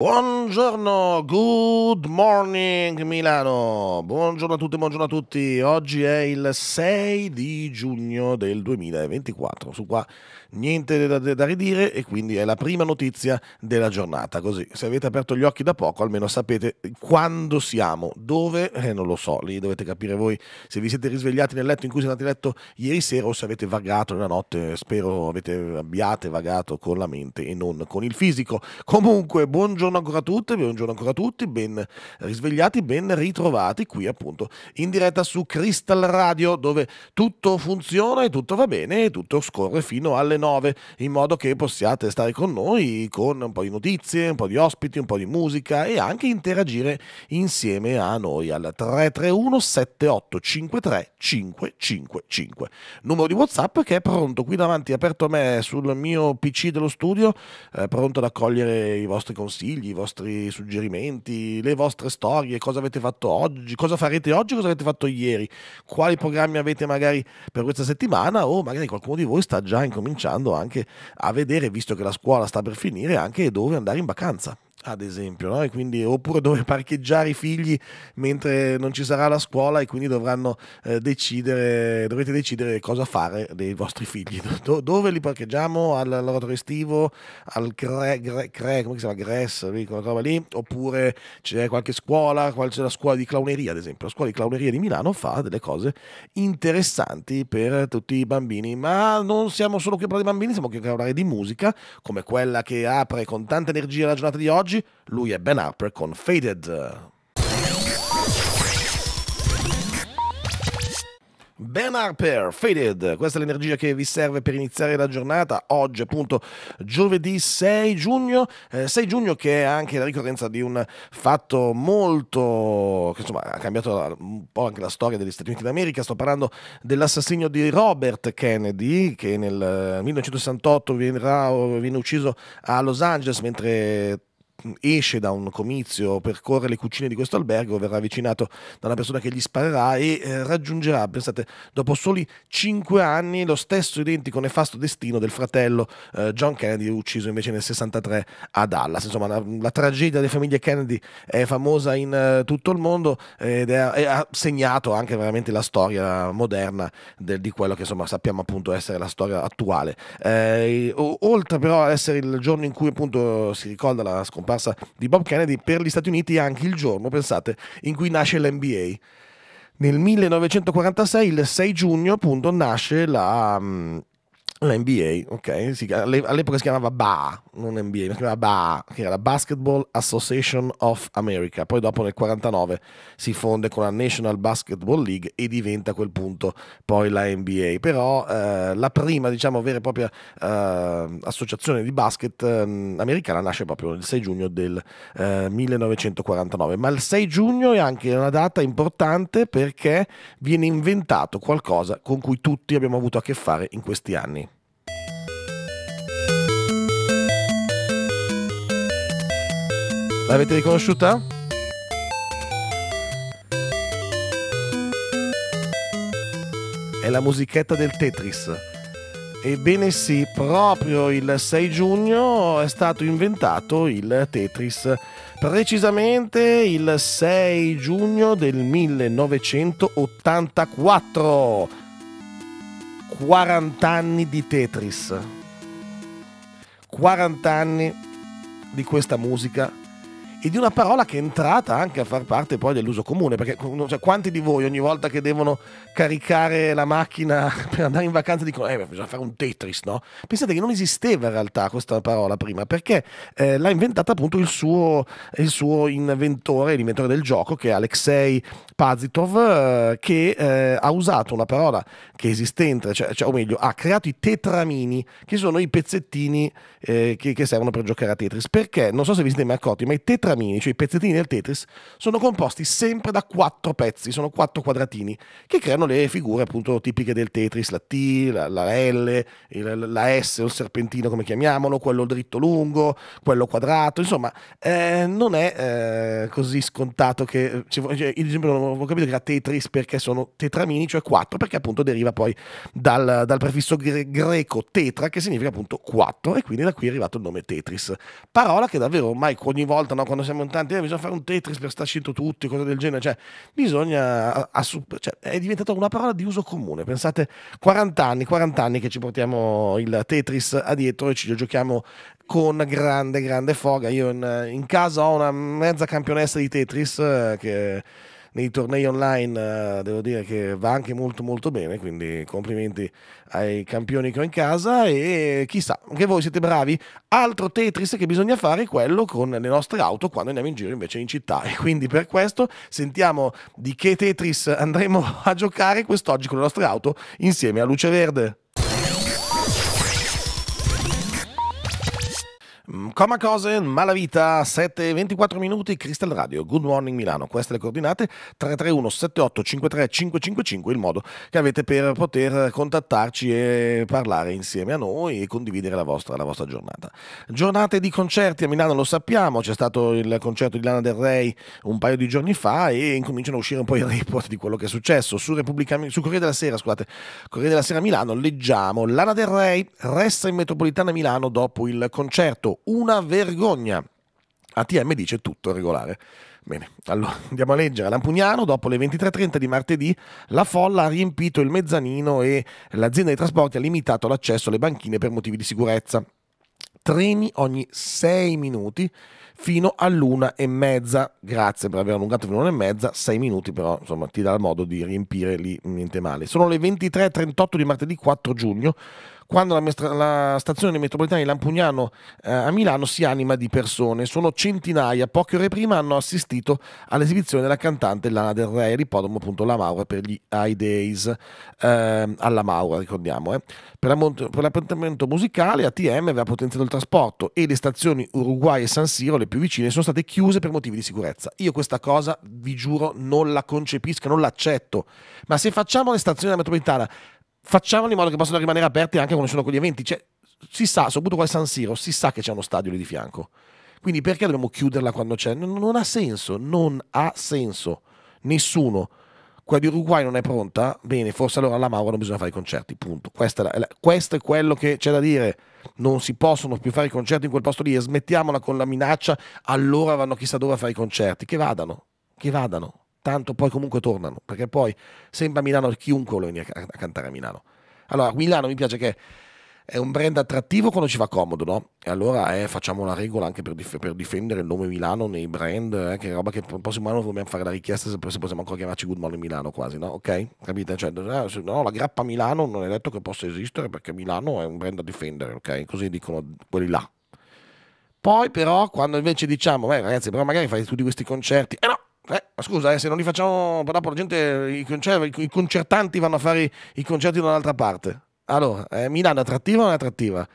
Buongiorno, good morning Milano, buongiorno a tutti, buongiorno a tutti, oggi è il 6 di giugno del 2024, su qua niente da, da, ridire e quindi è la prima notizia della giornata, così se avete aperto gli occhi da poco almeno sapete quando siamo, dove, eh, non lo so, lì dovete capire voi se vi siete risvegliati nel letto in cui siete andati a letto ieri sera o se avete vagato nella notte, spero avete, abbiate vagato con la mente e non con il fisico, comunque buongiorno buongiorno ancora a tutte, buongiorno ancora a tutti, ben risvegliati, ben ritrovati qui appunto in diretta su Crystal Radio dove tutto funziona e tutto va bene e tutto scorre fino alle 9 in modo che possiate stare con noi con un po' di notizie, un po' di ospiti, un po' di musica e anche interagire insieme a noi al 331 7853 555. Numero di WhatsApp che è pronto qui davanti, aperto a me sul mio PC dello studio, eh, pronto ad accogliere i vostri consigli consigli, i vostri suggerimenti, le vostre storie, cosa avete fatto oggi, cosa farete oggi, cosa avete fatto ieri, quali programmi avete magari per questa settimana o magari qualcuno di voi sta già incominciando anche a vedere, visto che la scuola sta per finire, anche dove andare in vacanza ad esempio, no? quindi, oppure dove parcheggiare i figli mentre non ci sarà la scuola e quindi dovranno eh, decidere, dovete decidere cosa fare dei vostri figli, Do- dove li parcheggiamo, al laboratorio estivo, al cre, cre, cre come si chiama, GRES, quella roba lì, oppure c'è qualche scuola, c'è la scuola di clowneria ad esempio, la scuola di clowneria di Milano fa delle cose interessanti per tutti i bambini, ma non siamo solo qui a parlare di bambini, siamo qui a parlare di musica, come quella che apre con tanta energia la giornata di oggi, oggi lui è Ben Upper con Faded. Ben Harper, Faded, questa è l'energia che vi serve per iniziare la giornata, oggi appunto giovedì 6 giugno, eh, 6 giugno che è anche la ricorrenza di un fatto molto, che insomma ha cambiato un po' anche la storia degli Stati Uniti d'America, sto parlando dell'assassinio di Robert Kennedy che nel 1968 eh, verrà, viene ucciso a Los Angeles mentre esce da un comizio, percorre le cucine di questo albergo, verrà avvicinato da una persona che gli sparerà e eh, raggiungerà, pensate, dopo soli 5 anni lo stesso identico nefasto destino del fratello eh, John Kennedy, ucciso invece nel 63 a Dallas. Insomma, la, la tragedia delle famiglie Kennedy è famosa in uh, tutto il mondo ed ha segnato anche veramente la storia moderna del, di quello che insomma sappiamo appunto essere la storia attuale. Eh, oltre però a essere il giorno in cui appunto si ricorda la scomparsa scomparsa di Bob Kennedy per gli Stati Uniti anche il giorno, pensate, in cui nasce l'NBA. Nel 1946, il 6 giugno, appunto, nasce la, mm, la NBA, ok? Si, all'epoca si chiamava BA, non NBA, ma si chiamava BA, che era la Basketball Association of America. Poi dopo nel 49 si fonde con la National Basketball League e diventa a quel punto poi la NBA. Però eh, la prima, diciamo, vera e propria eh, associazione di basket eh, americana nasce proprio il 6 giugno del 1949. Eh, ma il 6 giugno è anche una data importante perché viene inventato qualcosa con cui tutti abbiamo avuto a che fare in questi anni. L'avete riconosciuta? È la musichetta del Tetris. Ebbene sì, proprio il 6 giugno è stato inventato il Tetris, precisamente il 6 giugno del 1984. 40 anni di Tetris. 40 anni di questa musica e di una parola che è entrata anche a far parte poi dell'uso comune, perché cioè, quanti di voi ogni volta che devono caricare la macchina per andare in vacanza dicono eh, bisogna fare un Tetris, no? Pensate che non esisteva in realtà questa parola prima, perché eh, l'ha inventata appunto il suo, il suo, inventore, l'inventore del gioco, che è Alexei Pazitov, eh, che eh, ha usato una parola che è esistente, cioè, cioè, o meglio, ha creato i tetramini, che sono i pezzettini eh, che, che servono per giocare a Tetris, perché, non so se vi siete mai accorti, ma i tetramini tetramini, cioè i pezzettini del Tetris, sono composti sempre da quattro pezzi, sono quattro quadratini, che creano le figure appunto tipiche del Tetris, la T, la, la L, il, la S, il serpentino come chiamiamolo, quello dritto lungo, quello quadrato, insomma, eh, non è eh, così scontato che... Eh, cioè, io ad esempio non avevo capito che era Tetris perché sono tetramini, cioè quattro, perché appunto deriva poi dal, dal prefisso gre- greco tetra, che significa appunto quattro, e quindi da qui è arrivato il nome Tetris. Parola che davvero ormai ogni volta, no, quando quando siamo in tanti, eh, bisogna fare un Tetris per scinto tutti, cose del genere, cioè bisogna, a, a, cioè, è diventata una parola di uso comune, pensate 40 anni, 40 anni che ci portiamo il Tetris a dietro e ci giochiamo con grande, grande foga, io in, in casa ho una mezza campionessa di Tetris eh, che nei tornei online, eh, devo dire che va anche molto molto bene, quindi complimenti ai campioni che ho in casa e chissà, anche voi siete bravi. Altro Tetris che bisogna fare è quello con le nostre auto quando andiamo in giro invece in città e quindi per questo sentiamo di che Tetris andremo a giocare quest'oggi con le nostre auto insieme a Luce Verde. Mm, Coma cose, Malavita, 7 24 minuti, Crystal Radio, Good Morning Milano. Queste le coordinate 331 78 53 555, il modo che avete per poter contattarci e parlare insieme a noi e condividere la vostra, la vostra giornata. Giornate di concerti a Milano lo sappiamo, c'è stato il concerto di Lana del Rey un paio di giorni fa e incominciano a uscire un po' i report di quello che è successo. Su, Repubblica, su Corriere della Sera, scusate, Corriere della Sera Milano leggiamo Lana del Rey resta in metropolitana Milano dopo il concerto una vergogna. ATM dice tutto regolare. Bene, allora andiamo a leggere. Lampugnano, dopo le 23.30 di martedì, la folla ha riempito il mezzanino e l'azienda dei trasporti ha limitato l'accesso alle banchine per motivi di sicurezza. Treni ogni 6 minuti fino all'una e mezza. Grazie per aver allungato fino all'una e mezza, 6 minuti però, insomma, ti dà il modo di riempire lì niente male. Sono le 23.38 di martedì 4 giugno quando la, la stazione metropolitana di Lampugnano eh, a Milano si anima di persone. Sono centinaia, poche ore prima hanno assistito all'esibizione della cantante Lana del Re, ripodomo appunto La Maura per gli High Days eh, alla Maura, ricordiamo. Eh. Per, l'appuntamento musicale ATM aveva potenziato il trasporto e le stazioni Uruguay e San Siro, le più vicine, sono state chiuse per motivi di sicurezza. Io questa cosa, vi giuro, non la concepisco, non l'accetto. Ma se facciamo le stazioni della metropolitana facciamolo in modo che possano rimanere aperti anche quando ci sono quegli eventi. Cioè, si sa, soprattutto qua a San Siro, si sa che c'è uno stadio lì di fianco. Quindi perché dobbiamo chiuderla quando c'è? Non, non ha senso, non ha senso. Nessuno. Quella di Uruguay non è pronta? Bene, forse allora alla Mauro non bisogna fare i concerti, punto. Questa è la, questo è quello che c'è da dire. Non si possono più fare i concerti in quel posto lì smettiamola con la minaccia, allora vanno chissà dove a fare i concerti. Che vadano, che vadano tanto poi comunque tornano, perché poi sembra Milano chiunque vuole venire a, cantare a Milano. Allora, Milano mi piace che è un brand attrattivo quando ci fa comodo, no? E allora eh, facciamo una regola anche per, dif- per, difendere il nome Milano nei brand, eh, che roba che il prossimo anno dobbiamo fare la richiesta se, se possiamo ancora chiamarci Good Morning Milano quasi, no? Ok? Capite? Cioè, ah, no, la grappa Milano non è detto che possa esistere perché Milano è un brand da difendere, ok? Così dicono quelli là. Poi però quando invece diciamo, beh ragazzi, però magari fai tutti questi concerti, eh no, eh, ma scusa, eh, se non li facciamo, però la gente, i, concer- cioè, i, concertanti vanno a fare i concerti da un'altra parte. Allora, eh, Milano è attrattiva o non è attrattiva?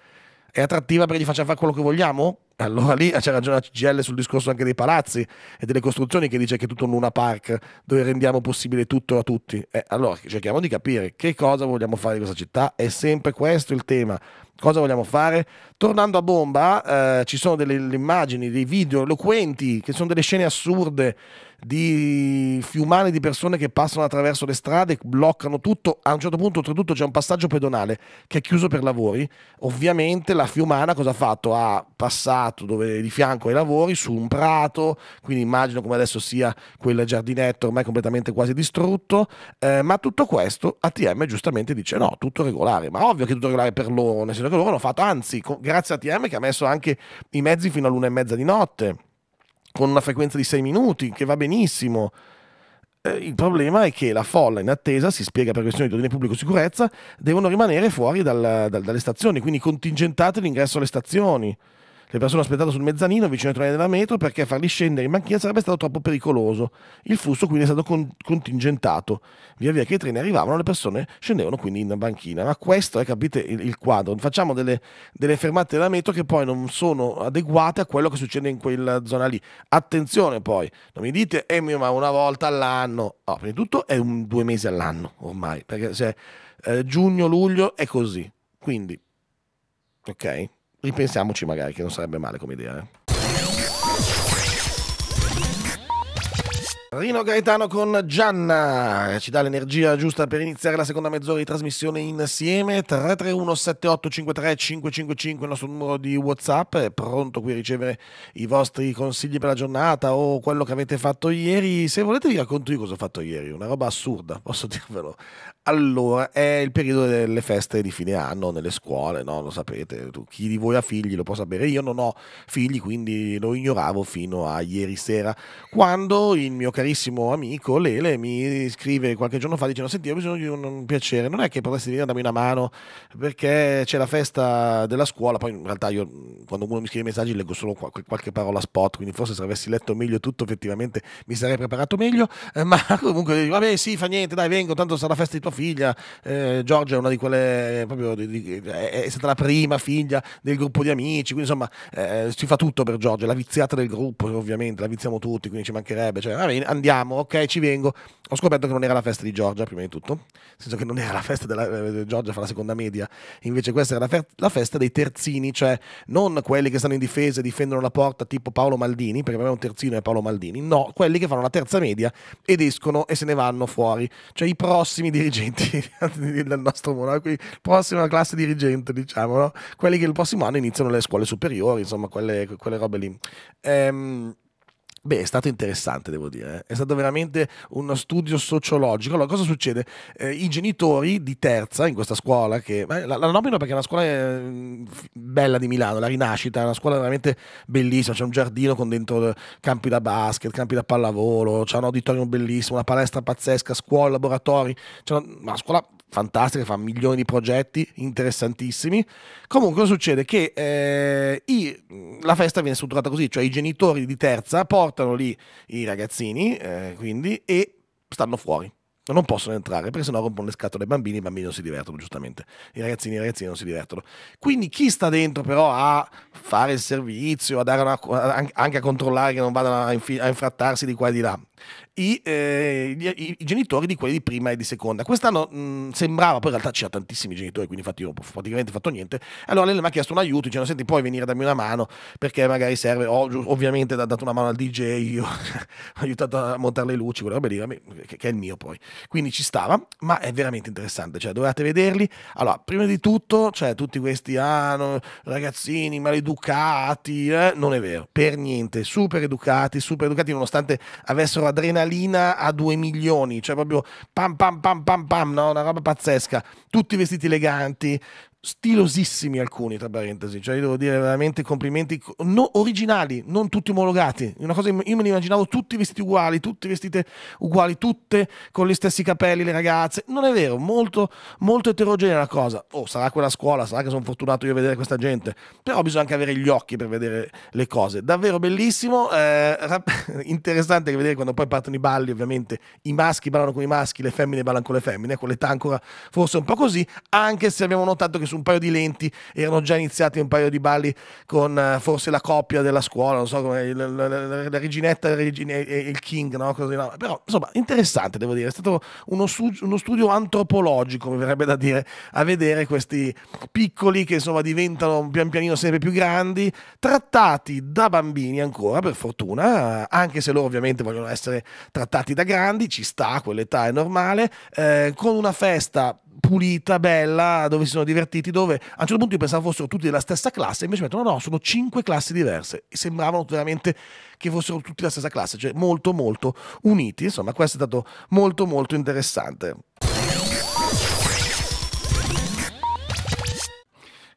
È attrattiva perché gli facciamo fare quello che vogliamo? Allora lì eh, c'è ragione la CGL sul discorso anche dei palazzi e delle costruzioni che dice che è tutto un Luna Park dove rendiamo possibile tutto a tutti. Eh, allora cerchiamo di capire che cosa vogliamo fare di questa città, è sempre questo il tema. Cosa vogliamo fare? Tornando a bomba, eh, ci sono delle, delle immagini, dei video eloquenti che sono delle scene assurde di fiumane di persone che passano attraverso le strade, bloccano tutto. A un certo punto, oltretutto, c'è un passaggio pedonale che è chiuso per lavori. Ovviamente la fiumana cosa ha fatto? Ha passato dove, di fianco ai lavori su un prato, quindi immagino come adesso sia quel giardinetto ormai completamente quasi distrutto. Eh, ma tutto questo ATM giustamente dice no, tutto regolare. Ma ovvio che tutto regolare per loro, nel senso che loro l'hanno fatto, anzi, grazie a ATM che ha messo anche i mezzi fino all'una e mezza di notte con una frequenza di 6 minuti, che va benissimo. Eh, il problema è che la folla in attesa, si spiega per questioni di ordine pubblico e sicurezza, devono rimanere fuori dal, dal, dalle stazioni, quindi contingentate l'ingresso alle stazioni. Le persone aspettate sul mezzanino vicino ai treni della metro perché farli scendere in macchina sarebbe stato troppo pericoloso. Il flusso quindi è stato con- contingentato. Via via che i treni arrivavano, le persone scendevano quindi in banchina. Ma questo è, eh, capite, il, il quadro. Facciamo delle, delle, fermate della metro che poi non sono adeguate a quello che succede in quella zona lì. Attenzione poi, non mi dite, eh, ma una volta all'anno. No, prima di tutto è un, due mesi all'anno ormai, perché se eh, giugno, luglio è così. Quindi, ok? ripensiamoci magari, che non sarebbe male come idea. Eh. Rino Gaetano con Gianna eh, ci dà l'energia giusta per iniziare la seconda mezz'ora di trasmissione insieme 331 7853 555 il nostro numero di Whatsapp è pronto qui a ricevere i vostri consigli per la giornata o quello che avete fatto ieri se volete vi racconto io cosa ho fatto ieri una roba assurda posso dirvelo allora, è il periodo delle feste di fine anno nelle scuole, no? Lo sapete, tu, chi di voi ha figli lo può sapere. Io non ho figli, quindi lo ignoravo fino a ieri sera, quando il mio carissimo amico Lele mi scrive qualche giorno fa dicendo "Senti, ho bisogno di un, un piacere, non è che potresti venire a darmi una mano perché c'è la festa della scuola". Poi in realtà io quando uno mi scrive messaggi leggo solo qualche parola spot, quindi forse se avessi letto meglio tutto effettivamente mi sarei preparato meglio, eh, ma comunque vabbè, sì, fa niente, dai, vengo, tanto sarà la festa di tua figlia, eh, Giorgia è una di quelle, eh, proprio di, di, è stata la prima figlia del gruppo di amici, quindi insomma eh, si fa tutto per Giorgia, la viziata del gruppo ovviamente, la viziamo tutti, quindi ci mancherebbe, cioè, vabbè, andiamo, ok, ci vengo. Ho scoperto che non era la festa di Giorgia prima di tutto, nel senso che non era la festa della, eh, Giorgia fa la seconda media, invece questa era la, fer- la festa dei terzini, cioè non quelli che stanno in difesa e difendono la porta tipo Paolo Maldini, perché aveva un terzino e Paolo Maldini, no, quelli che fanno la terza media ed escono e se ne vanno fuori, cioè i prossimi dirigenti dirigenti del nostro monaco, la prossima classe dirigente, diciamo, no? quelli che il prossimo anno iniziano le scuole superiori, insomma, quelle, quelle robe lì. Ehm, Beh, è stato interessante, devo dire. Eh. È stato veramente uno studio sociologico. Allora, cosa succede? Eh, I genitori di terza in questa scuola, che la, la nomino perché è una scuola eh, bella di Milano, la Rinascita, è una scuola veramente bellissima. C'è un giardino con dentro eh, campi da basket, campi da pallavolo, c'è un auditorium bellissimo, una palestra pazzesca, scuola, laboratori. C'è una, una scuola fantastica, fa milioni di progetti interessantissimi. Comunque succede che eh, i, la festa viene strutturata così, cioè i genitori di terza portano lì i ragazzini, eh, quindi, e stanno fuori. Non possono entrare perché sennò rompono le scatole ai bambini, i bambini non si divertono giustamente, i ragazzini e i ragazzini non si divertono. Quindi chi sta dentro però a fare il servizio, a una, anche a controllare che non vadano a infrattarsi di qua e di là, i, eh, gli, i, i, genitori di quelli di prima e di seconda. Quest'anno mh, mm, sembrava, poi in realtà c'erano tantissimi genitori, quindi infatti io ho praticamente fatto niente. Allora lei mi ha chiesto un aiuto, dicendo senti puoi venire a darmi una mano perché magari serve, ho ovviamente dato una mano al DJ, io, ho aiutato a montare le luci, quella roba lì, che, che è il mio poi. Quindi ci stava, ma è veramente interessante, cioè dovevate vederli. Allora, prima di tutto, cioè tutti questi ah, no, ragazzini maleducati, eh? non è vero, per niente, super educati, super educati nonostante avessero adrenalina a 2 milioni, cioè proprio pam pam pam pam pam, no? una roba pazzesca, tutti vestiti eleganti, stilosissimi alcuni, tra parentesi, cioè io devo dire veramente complimenti no, originali, non tutti omologati. Una cosa, io me li immaginavo tutti vestiti uguali, tutte vestite uguali, tutte con gli stessi capelli, le ragazze. Non è vero, molto, molto eterogenea la cosa. Oh, sarà quella scuola, sarà che sono fortunato io a vedere questa gente, però bisogna anche avere gli occhi per vedere le cose. Davvero bellissimo, eh, interessante che vedere quando poi partono i balli, ovviamente i maschi ballano con i maschi, le femmine ballano con le femmine, con l'età ancora forse un po' così, anche se abbiamo notato che su un paio di lenti erano già iniziati un paio di balli con eh, forse la coppia della scuola, non so come la, la, reginetta e il king, no? Così, no? però insomma interessante devo dire, è stato uno, uno studio antropologico, mi verrebbe da dire, a vedere questi piccoli che insomma diventano pian pianino sempre più grandi, trattati da bambini ancora per fortuna, anche se loro ovviamente vogliono essere trattati da grandi, ci sta, quell'età è normale, eh, con una festa pulita, bella, dove si sono divertiti, dove a un certo punto io pensavo fossero tutti della stessa classe, invece mi hanno detto no, no, sono cinque classi diverse e sembravano veramente che fossero tutti della stessa classe, cioè molto molto uniti, insomma questo è stato molto molto interessante.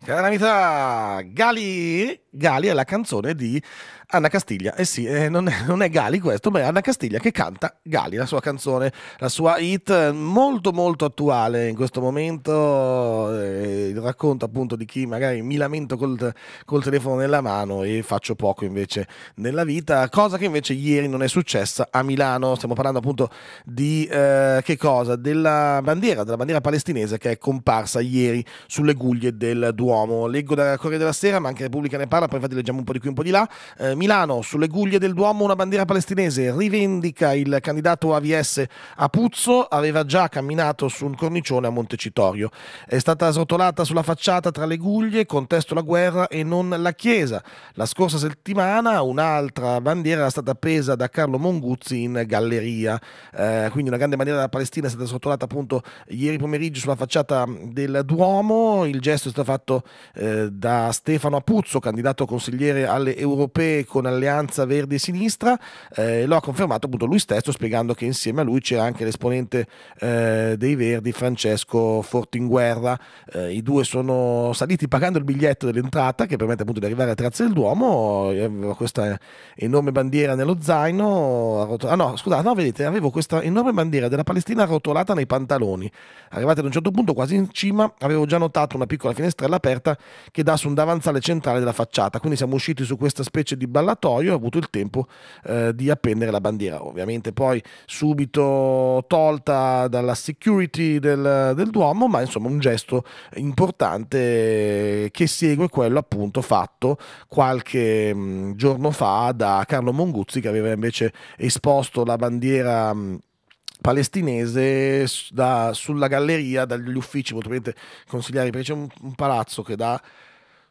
Calamità, Gali, Gali è la canzone di Anna Castiglia, eh sì, eh, non, è, non, è, Gali questo, ma è Anna Castiglia che canta Gali, la sua canzone, la sua hit eh, molto molto attuale in questo momento, eh, racconto appunto di chi magari mi lamento col, col telefono nella mano e faccio poco invece nella vita, cosa che invece ieri non è successa a Milano, stiamo parlando appunto di eh, che cosa? Della bandiera, della bandiera palestinese che è comparsa ieri sulle guglie del Duomo. Leggo da Corriere della Sera, ma anche Repubblica ne parla, poi infatti leggiamo un po' di qui, un po' di là. Eh, Milano, sulle guglie del Duomo una bandiera palestinese, rivendica il candidato AVS Apuzzo, aveva già camminato su un cornicione a Montecitorio. È stata srotolata sulla facciata tra le guglie, contesto la guerra e non la Chiesa. La scorsa settimana un'altra bandiera era stata appesa da Carlo Monguzzi in galleria, eh, quindi una grande bandiera della Palestina è stata srotolata appunto ieri pomeriggio sulla facciata del Duomo, il gesto è stato fatto eh, da Stefano Apuzzo, candidato consigliere alle europee con Alleanza Verdi e Sinistra, eh, lo ha confermato appunto lui stesso spiegando che insieme a lui c'era anche l'esponente eh, dei Verdi Francesco Fortinguerra, eh, i due sono saliti pagando il biglietto dell'entrata che permette appunto di arrivare a Terrazza del Duomo, aveva questa enorme bandiera nello zaino, arroto- ah no scusate, no vedete avevo questa enorme bandiera della Palestina arrotolata nei pantaloni, arrivati ad un certo punto quasi in cima avevo già notato una piccola finestrella aperta che dà su un davanzale centrale della facciata, quindi siamo usciti su questa specie di dall'atoio, ha avuto il tempo eh, di appendere la bandiera. Ovviamente poi subito tolta dalla security del, del Duomo, ma insomma un gesto importante che segue quello appunto fatto qualche mm, giorno fa da Carlo Monguzzi che aveva invece esposto la bandiera mm, palestinese da, sulla galleria dagli uffici, molto probabilmente consigliari, perché c'è un, un palazzo che dà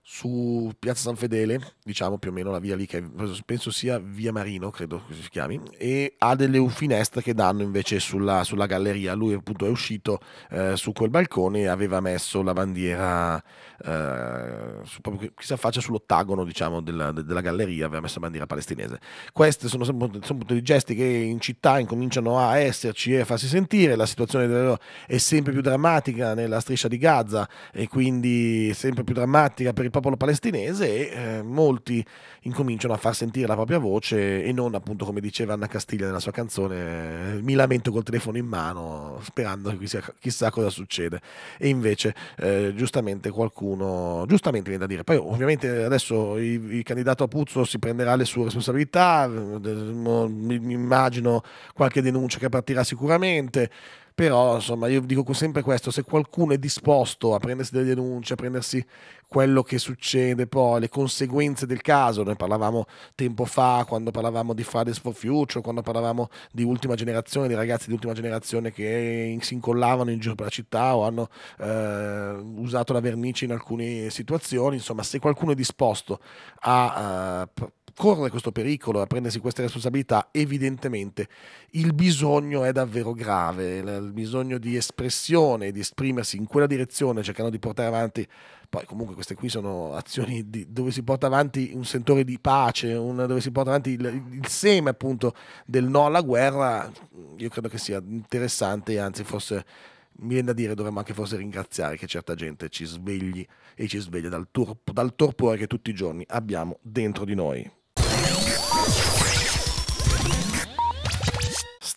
su Piazza San Fedele, diciamo più o meno la via lì che penso sia Via Marino, credo che si chiami, e ha delle finestre che danno invece sulla, sulla galleria. Lui appunto è uscito eh, su quel balcone e aveva messo la bandiera, eh, proprio, che si affaccia sull'ottagono diciamo, della, della, galleria, aveva messo la bandiera palestinese. Questi sono, sono, sono dei gesti che in città incominciano a esserci e a farsi sentire, la situazione è sempre più drammatica nella striscia di Gaza e quindi sempre più drammatica per il popolo palestinese e eh, molti incominciano a far sentire la propria voce e non appunto come diceva Anna Castiglia nella sua canzone eh, mi lamento col telefono in mano sperando chissà, chissà cosa succede e invece eh, giustamente qualcuno giustamente viene da dire poi ovviamente adesso il, il candidato Apuzzo si prenderà le sue responsabilità eh, mi immagino qualche denuncia che partirà sicuramente però, insomma, io dico sempre questo, se qualcuno è disposto a prendersi delle denunce, a prendersi quello che succede poi, le conseguenze del caso, noi parlavamo tempo fa, quando parlavamo di Fridays for Future, quando parlavamo di ultima generazione, di ragazzi di ultima generazione che si incollavano in giro per la città o hanno eh, usato la vernice in alcune situazioni, insomma, se qualcuno è disposto a... a eh, corre questo pericolo, a prendersi queste responsabilità, evidentemente il bisogno è davvero grave, il bisogno di espressione, di esprimersi in quella direzione, cercando di portare avanti, poi comunque queste qui sono azioni di, dove si porta avanti un sentore di pace, un, dove si porta avanti il, il, seme appunto del no alla guerra, io credo che sia interessante e anzi forse mi viene da dire dovremmo anche forse ringraziare che certa gente ci svegli e ci sveglia dal, torpore che tutti i giorni abbiamo dentro di noi.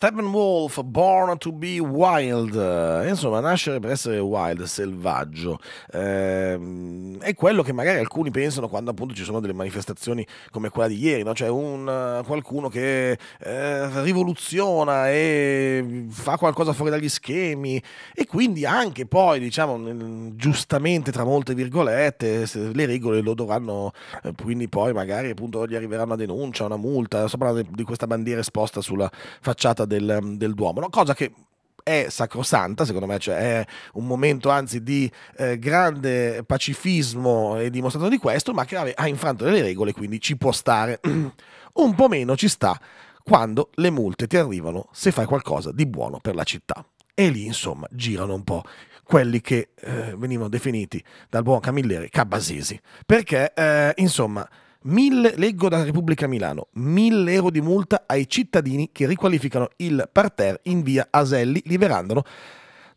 Steppenwolf Born to be Wild, eh, insomma nascere per essere wild, selvaggio, eh, è quello che magari alcuni pensano quando appunto ci sono delle manifestazioni come quella di ieri, no? cioè un, eh, qualcuno che eh, rivoluziona e fa qualcosa fuori dagli schemi e quindi anche poi diciamo giustamente tra molte virgolette le regole lo dovranno, eh, quindi poi magari appunto gli arriverà una denuncia, una multa, sopra di questa bandiera esposta sulla facciata del, del Duomo, no? cosa che è sacrosanta, secondo me, cioè è un momento anzi di eh, grande pacifismo e dimostrato di questo, ma che ha infranto delle regole, quindi ci può stare. un po' meno ci sta quando le multe ti arrivano se fai qualcosa di buono per la città. E lì, insomma, girano un po' quelli che eh, venivano definiti dal buon camilliere cabasesi. Perché, eh, insomma, 1000, leggo da Repubblica Milano, 1000 euro di multa ai cittadini che riqualificano il parterre in via Aselli liberandolo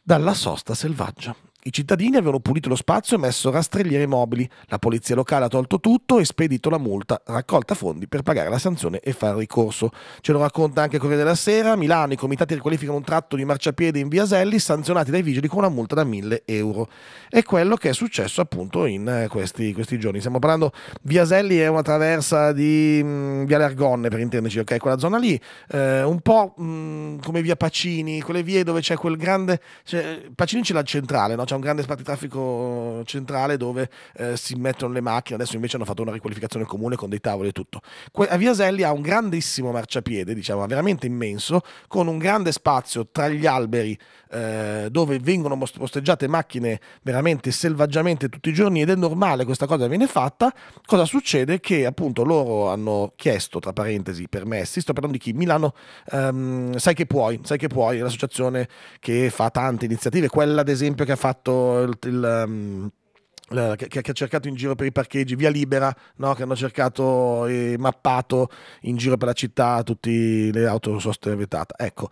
dalla sosta selvaggia. I cittadini avevano pulito lo spazio e messo rastrelliere mobili. La polizia locale ha tolto tutto e spedito la multa, raccolta fondi per pagare la sanzione e fare ricorso. Ce lo racconta anche Corriere della Sera. Milano, i comitati riqualificano un tratto di marciapiede in via Selli, sanzionati dai vigili con una multa da 1000 euro. È quello che è successo appunto in eh, questi, questi giorni. Stiamo parlando, via Selli è una traversa di mh, mm, via Argonne per intenderci, ok? Quella zona lì, eh, un po' mh, mm, come via Pacini, quelle vie dove c'è quel grande... Cioè, Pacini c'è la centrale, no? c'è un grande spazio di traffico centrale dove eh, si mettono le macchine, adesso invece hanno fatto una riqualificazione comune con dei tavoli e tutto. Que- a eh, Viaselli ha un grandissimo marciapiede, diciamo, veramente immenso, con un grande spazio tra gli alberi eh, dove vengono posteggiate macchine veramente selvaggiamente tutti i giorni ed è normale questa cosa viene fatta, cosa succede? Che appunto loro hanno chiesto, tra parentesi, permessi, sto parlando di chi? Milano, ehm, sai che puoi, sai che puoi, è l'associazione che fa tante iniziative, quella ad esempio che ha fatto il... il um, che, che, ha cercato in giro per i parcheggi, via libera, no? che hanno cercato e mappato in giro per la città tutte le auto soste vietate. Ecco,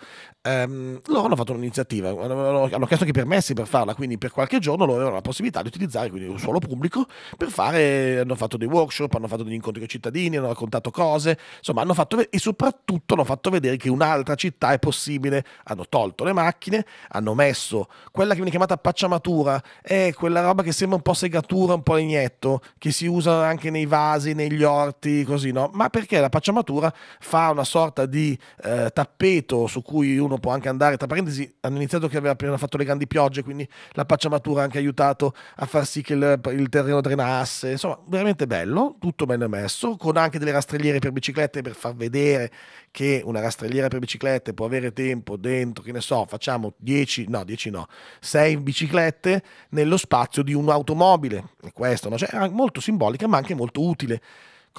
ehm, loro hanno fatto un'iniziativa, hanno, hanno chiesto anche permessi per farla, quindi per qualche giorno loro avevano la possibilità di utilizzare quindi, un suolo pubblico per fare, hanno fatto dei workshop, hanno fatto degli incontri con i cittadini, hanno raccontato cose, insomma hanno fatto e soprattutto hanno fatto vedere che un'altra città è possibile, hanno tolto le macchine, hanno messo quella che viene chiamata pacciamatura, è quella roba che sembra un po' segatura, un po' legnetto, che si usa anche nei vasi, negli orti, così no, ma perché la pacciamatura fa una sorta di eh, tappeto su cui uno può anche andare, tra parentesi hanno iniziato che aveva appena fatto le grandi piogge, quindi la pacciamatura ha anche aiutato a far sì che il, il terreno drenasse, insomma veramente bello, tutto ben messo, con anche delle rastrelliere per biciclette per far vedere che una rastrelliera per biciclette può avere tempo dentro, che ne so, facciamo 10, no 10 no, 6 biciclette nello spazio di un'automobile, e questo, no? cioè, molto simbolica ma anche molto utile.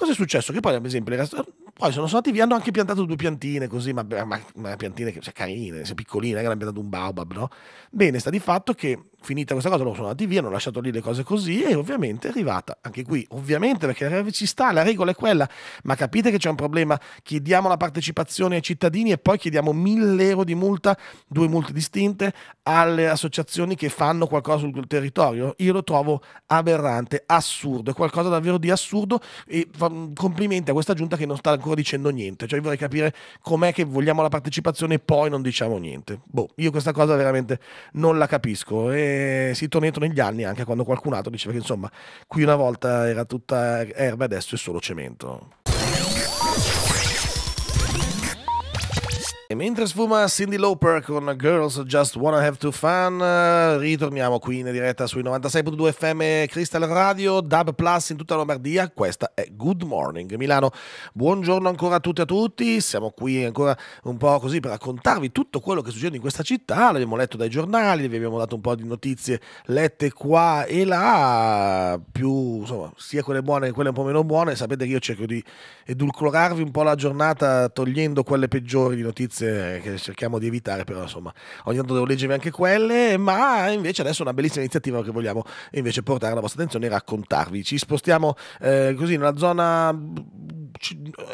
Cosa è successo? Che poi, ad esempio, le poi sono andati via, hanno anche piantato due piantine così, ma, ma, ma piantine che, cioè, carine, se piccoline, che hanno piantato un baobab, no? Bene, sta di fatto che finita questa cosa, loro sono andati via, hanno lasciato lì le cose così e ovviamente è arrivata, anche qui, ovviamente perché ci sta, la regola è quella, ma capite che c'è un problema, chiediamo la partecipazione ai cittadini e poi chiediamo 1000 euro di multa, due multe distinte, alle associazioni che fanno qualcosa sul territorio, io lo trovo aberrante, assurdo, è qualcosa davvero di assurdo e complimenti a questa giunta che non sta ancora dicendo niente. Cioè, io vorrei capire com'è che vogliamo la partecipazione e poi non diciamo niente. Boh, io questa cosa veramente non la capisco. E si torna negli anni anche quando qualcun altro diceva che, insomma, qui una volta era tutta erba, e adesso è solo cemento. E mentre sfuma Cindy Lauper con Girls Just Wanna Have To Fun, eh, ritorniamo qui in diretta sui 96.2 FM Crystal Radio, Dub Plus in tutta Lombardia, questa è Good Morning Milano. Buongiorno ancora a tutti e a tutti, siamo qui ancora un po' così per raccontarvi tutto quello che succede in questa città, l'abbiamo letto dai giornali, vi abbiamo dato un po' di notizie lette qua e là, più insomma sia quelle buone che quelle un po' meno buone, sapete che io cerco di edulcorarvi un po' la giornata togliendo quelle peggiori di notizie notizie che cerchiamo di evitare, però insomma ogni tanto devo leggervi anche quelle, ma invece adesso è una bellissima iniziativa che vogliamo invece portare alla vostra attenzione e raccontarvi. Ci spostiamo eh, così nella zona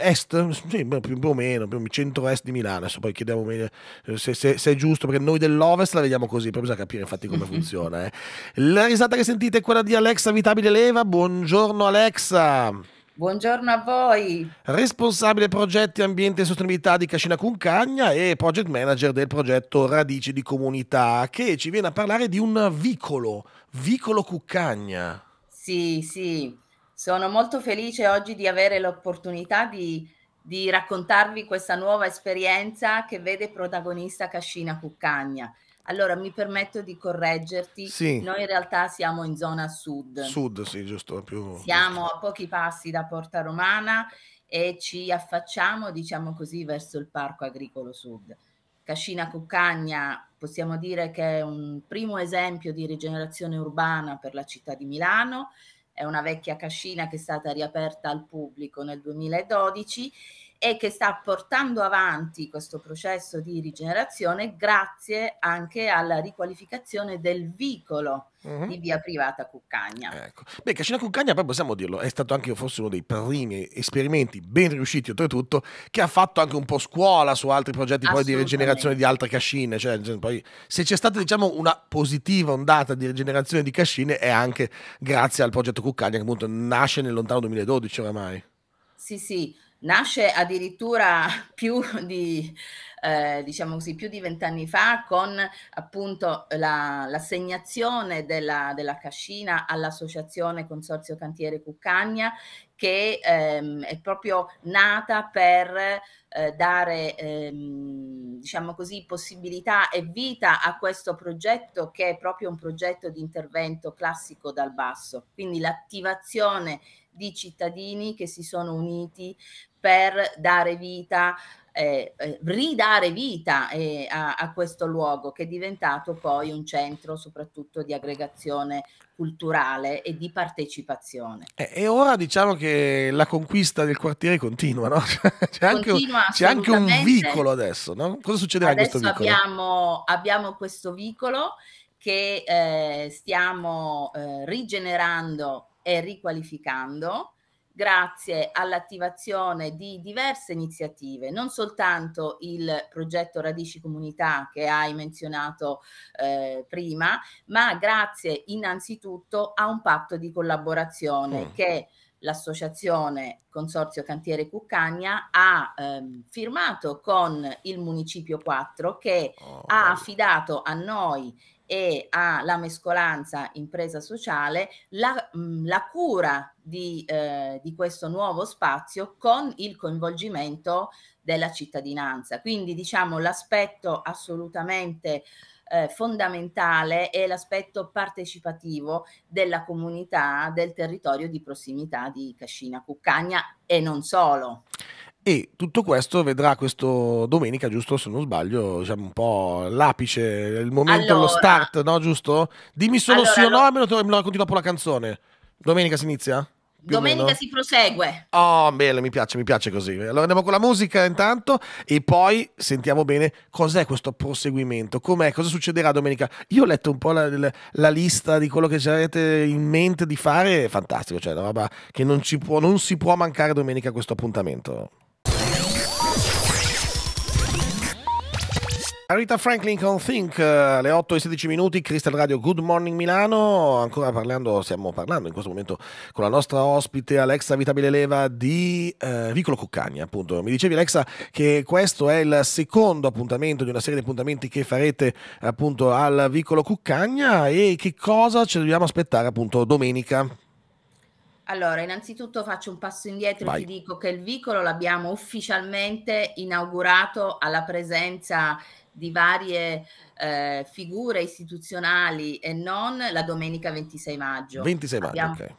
est, sì, più, o meno, più centro-est di Milano, adesso poi chiediamo eh, se, se, se, è giusto, perché noi dell'ovest la vediamo così, poi bisogna capire infatti come mhm. funziona. Eh. La risata che sentite è quella di Alexa Vitabile Leva, buongiorno Alexa! Buongiorno a voi. Responsabile progetti ambiente e sostenibilità di Cascina Cuncagna e project manager del progetto Radici di Comunità che ci viene a parlare di un vicolo, vicolo Cuccagna. Sì, sì, sono molto felice oggi di avere l'opportunità di, di raccontarvi questa nuova esperienza che vede protagonista Cascina Cuccagna. Allora mi permetto di correggerti, Sì. noi in realtà siamo in zona sud, Sud, sì, giusto, più giusto. siamo a pochi passi da Porta Romana e ci affacciamo, diciamo così, verso il Parco Agricolo Sud. Cascina Cuccagna possiamo dire che è un primo esempio di rigenerazione urbana per la città di Milano, è una vecchia cascina che è stata riaperta al pubblico nel 2012 e che sta portando avanti questo processo di rigenerazione grazie anche alla riqualificazione del vicolo mm-hmm. di mhm. via privata Cuccagna. Ecco. Beh, Cascina Cuccagna, poi possiamo dirlo, è stato anche forse uno dei primi esperimenti ben riusciti oltretutto, che ha fatto anche un po' scuola su altri progetti poi di rigenerazione di altre cascine, cioè poi, se c'è stata diciamo una positiva ondata di rigenerazione di cascine è anche grazie al progetto Cuccagna che appunto nasce nel lontano 2012 oramai. Sì, sì, nasce addirittura più di, eh, diciamo così, più di vent'anni fa con appunto la, l'assegnazione della, della cascina all'associazione Consorzio Cantiere Cuccagna che ehm, è proprio nata per eh, dare ehm, diciamo così, possibilità e vita a questo progetto che è proprio un progetto di intervento classico dal basso, quindi l'attivazione di cittadini che si sono uniti per dare vita, eh, eh, ridare vita eh, a, a, questo luogo che è diventato poi un centro soprattutto di aggregazione culturale e di partecipazione. Eh, e, ora diciamo che la conquista del quartiere continua, no? Cioè, c'è, anche, continua, c'è anche un vicolo adesso, no? Cosa succederà adesso in questo vicolo? abbiamo, abbiamo questo vicolo che eh, stiamo eh, rigenerando e riqualificando grazie all'attivazione di diverse iniziative, non soltanto il progetto Radici Comunità che hai menzionato eh, prima, ma grazie innanzitutto a un patto di collaborazione mm. che l'associazione Consorzio Cantiere Cuccagna ha ehm, firmato con il Municipio 4 che oh, ha bello. affidato a noi e alla mescolanza impresa sociale la, mm, la cura di, eh, di, questo nuovo spazio con il coinvolgimento della cittadinanza. Quindi diciamo l'aspetto assolutamente eh, fondamentale è l'aspetto partecipativo della comunità, del territorio di prossimità di Cascina Cuccagna e non solo. E tutto questo vedrà questo domenica, giusto se non sbaglio, diciamo un po' l'apice, il momento, allora, lo start, no? Giusto? Dimmi solo allora, sì o no, allora... me, lo, me lo racconti dopo la canzone. Domenica si inizia? Domenica si prosegue. Oh, bene, mi piace, mi piace così. Allora andiamo con la musica intanto e poi sentiamo bene cos'è questo proseguimento, com'è, cosa succederà domenica. Io ho letto un po' la, la, la lista di quello che avete in mente di fare, è fantastico, cioè una roba che non, può, non si può mancare domenica questo appuntamento. Rita Franklin con Think eh, alle 8 e 16 minuti, Crystal Radio Good Morning Milano, ancora parlando, stiamo parlando in questo momento con la nostra ospite Alexa Vitabile Leva di eh, Vicolo Cuccagna, appunto. Mi dicevi Alexa che questo è il secondo appuntamento di una serie di appuntamenti che farete appunto al Vicolo Cuccagna e che cosa ci dobbiamo aspettare appunto domenica? Allora, innanzitutto faccio un passo indietro Vai. e ti dico che il vicolo l'abbiamo ufficialmente inaugurato alla presenza di varie eh, figure istituzionali e non la domenica 26 maggio. 26 maggio, Abbiamo... ok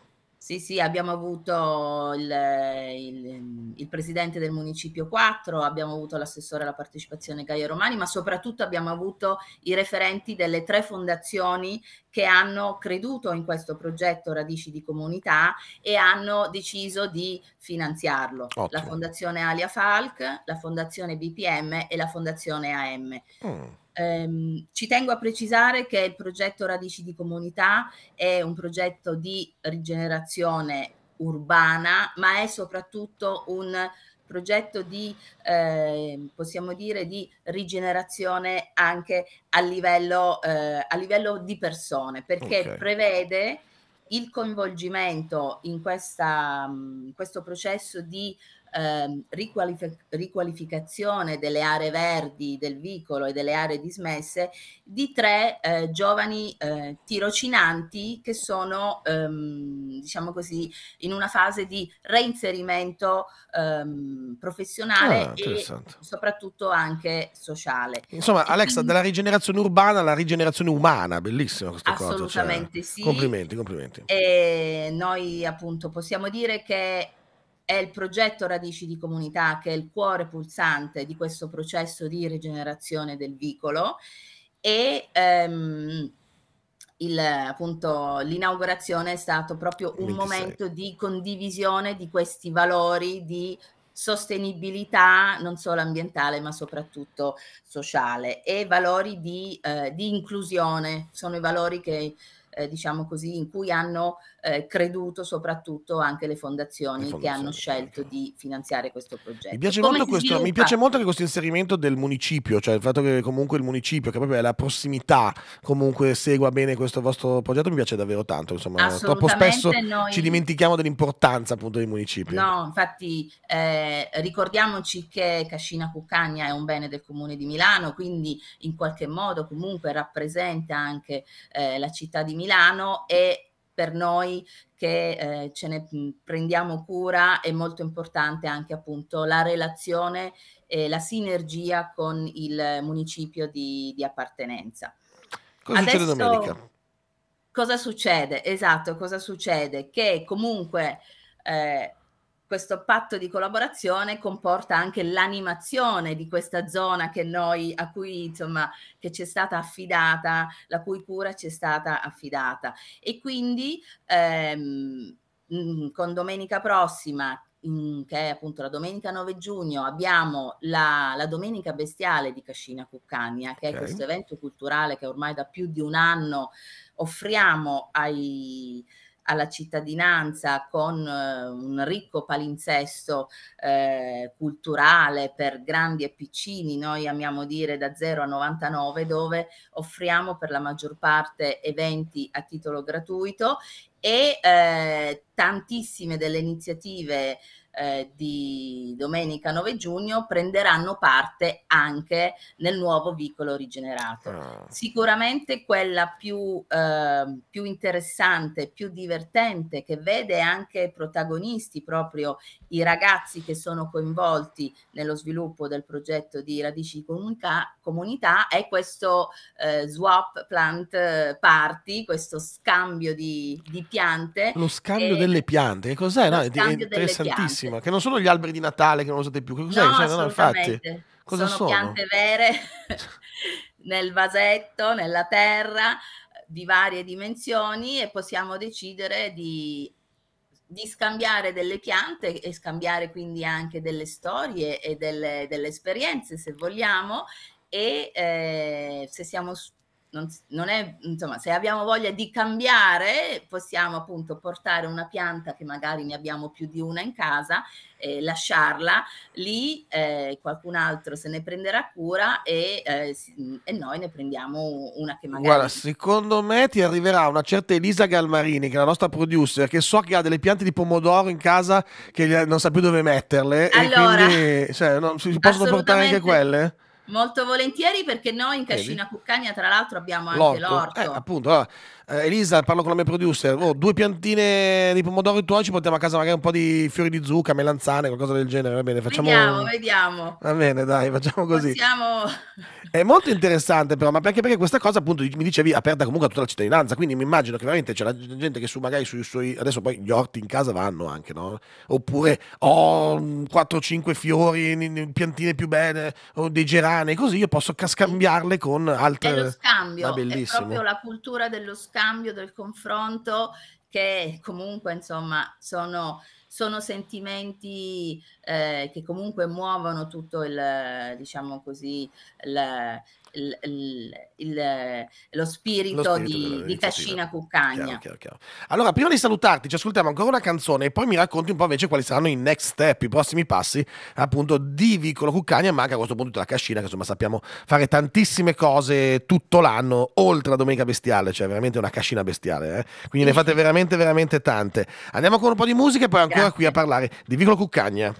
sì, sì, abbiamo avuto il, il, il, presidente del municipio 4, abbiamo avuto l'assessore alla partecipazione Gaio Romani, ma soprattutto abbiamo avuto i referenti delle tre fondazioni che hanno creduto in questo progetto Radici di Comunità e hanno deciso di finanziarlo. Ottimo. La fondazione Alia Falk, la fondazione BPM e la fondazione AM. Mm. Ehm, ci tengo a precisare che il progetto Radici di Comunità è un progetto di rigenerazione urbana, ma è soprattutto un progetto di, eh, possiamo dire, di rigenerazione anche a livello, eh, a livello di persone, perché okay. prevede il coinvolgimento in, questa, in mm, questo processo di ehm, riqualific- riqualificazione delle aree verdi del vicolo e delle aree dismesse di tre eh, giovani eh, tirocinanti che sono, ehm, diciamo così, in una fase di reinserimento ehm, professionale ah, e soprattutto anche sociale. Insomma, Alexa, dalla rigenerazione urbana alla rigenerazione umana, bellissima questa cosa. Cioè Assolutamente cioè, sì. Complimenti, complimenti. E noi appunto possiamo dire che è il progetto Radici di Comunità che è il cuore pulsante di questo processo di rigenerazione del vicolo e ehm, il, appunto l'inaugurazione è stato proprio un 26. momento di condivisione di questi valori di sostenibilità non solo ambientale ma soprattutto sociale e valori di, eh, di inclusione sono i valori che eh, diciamo così in cui hanno eh, creduto soprattutto anche le fondazioni, fondazioni, che hanno scelto di finanziare questo progetto. Mi piace, molto, questo, mi piace molto, questo, inserimento del municipio, cioè il fatto che comunque il municipio, che proprio è la prossimità, comunque segua bene questo vostro progetto, mi piace davvero tanto. Insomma, troppo spesso noi... ci dimentichiamo dell'importanza appunto dei municipi. No, infatti eh, ricordiamoci che Cascina Cuccagna è un bene del comune di Milano, quindi in qualche modo comunque rappresenta anche eh, la città di Milano e per noi che eh, ce ne mm, prendiamo cura è molto importante anche appunto la relazione e la sinergia con il municipio di, di appartenenza. Cosa Adesso, succede domenica? Cosa succede? Esatto, cosa succede? Che comunque eh, questo patto di collaborazione comporta anche l'animazione di questa zona che noi, a cui insomma, che ci è stata affidata, la cui cura ci è stata affidata. E quindi ehm, mm, con domenica prossima, che è appunto la domenica 9 giugno, abbiamo la, la Domenica Bestiale di Cascina Cuccagna, che okay. è questo evento culturale che ormai da più di un anno offriamo ai alla cittadinanza con eh, un ricco palinsesto eh, culturale per grandi e piccini, noi amiamo dire da 0 a 99, dove offriamo per la maggior parte eventi a titolo gratuito e eh, tantissime delle iniziative eh, di domenica 9 giugno prenderanno parte anche nel nuovo vicolo rigenerato. Ah. Sicuramente quella più, eh, più interessante, più divertente, che vede anche protagonisti proprio i ragazzi che sono coinvolti nello sviluppo del progetto di Radici Comunità, comunità è questo eh, swap plant eh, party, questo scambio di, di piante. Lo scambio e, delle piante, che cos'è? No, è interessantissimo. Piante bellissima, che non sono gli alberi di Natale che non usate più. Che cos'è? No, cioè, infatti, cosa sono, sono piante vere nel vasetto, nella terra, di varie dimensioni e possiamo decidere di, di, scambiare delle piante e scambiare quindi anche delle storie e delle, delle esperienze se vogliamo e eh, se siamo non, non è, insomma, se abbiamo voglia di cambiare, possiamo appunto portare una pianta che magari ne abbiamo più di una in casa, eh, lasciarla lì, eh, qualcun altro se ne prenderà cura e, eh, e, noi ne prendiamo una che magari... Guarda, secondo me ti arriverà una certa Elisa Galmarini, che è la nostra producer, che so che ha delle piante di pomodoro in casa che non sa più dove metterle. Allora, e quindi, cioè, non, si possono portare anche quelle? Molto volentieri perché noi in Cascina Cuccagna tra l'altro abbiamo anche l'orto. Eh, l'orto. Eh, appunto, allora, ah, eh, Elisa, parlo con la mia producer, oh, due piantine di pomodoro tuoi, ci portiamo a casa magari un po' di fiori di zucca, melanzane, qualcosa del genere, va bene, facciamo... Vediamo, vediamo. Va bene, dai, facciamo così. Possiamo... È molto interessante però, ma perché, perché questa cosa appunto mi dicevi aperta comunque a tutta la cittadinanza, quindi mi immagino che veramente c'è la gente che su magari sui suoi... adesso poi gli orti in casa vanno anche, no? Oppure ho mm, oh, 4-5 fiori, piantine più belle, o dei gerani, così io posso scambiarle con altre... Ah, è lo scambio, è proprio la cultura dello scambio scambio, del confronto, che comunque insomma sono, sono sentimenti eh, che comunque muovono tutto il, diciamo così, la, il, il, lo spirito, lo spirito di, Cascina Cuccagna. Chiaro, chiaro, chiaro. Allora, prima di salutarti, ci ascoltiamo ancora una canzone e poi mi racconti un po' invece quali saranno i next step, i prossimi passi appunto di Vicolo Cuccagna, ma anche a questo punto della Cascina, che insomma sappiamo fare tantissime cose tutto l'anno, oltre la domenica bestiale, cioè veramente una cascina bestiale. Eh? Quindi sì. ne fate veramente, veramente tante. Andiamo con un po' di musica e poi ancora Grazie. qui a parlare di Vicolo Cuccagna.